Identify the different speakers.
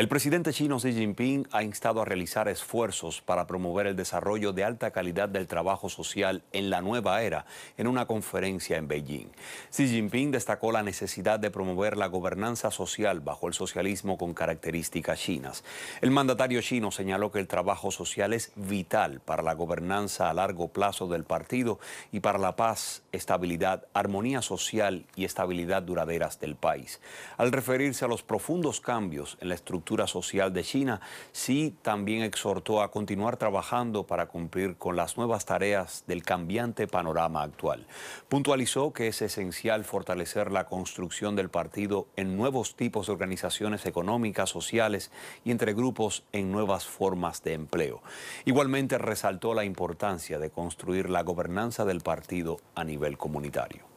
Speaker 1: El presidente chino Xi Jinping ha instado a realizar esfuerzos para promover el desarrollo de alta calidad del trabajo social en la nueva era en una conferencia en Beijing. Xi Jinping destacó la necesidad de promover la gobernanza social bajo el socialismo con características chinas. El mandatario chino señaló que el trabajo social es vital para la gobernanza a largo plazo del partido y para la paz, estabilidad, armonía social y estabilidad duraderas del país. Al referirse a los profundos cambios en la estructura social de China. Sí, también exhortó a continuar trabajando para cumplir con las nuevas tareas del cambiante panorama actual. Puntualizó que es esencial fortalecer la construcción del partido en nuevos tipos de organizaciones económicas, sociales y entre grupos en nuevas formas de empleo. Igualmente resaltó la importancia de construir la gobernanza del partido a nivel comunitario.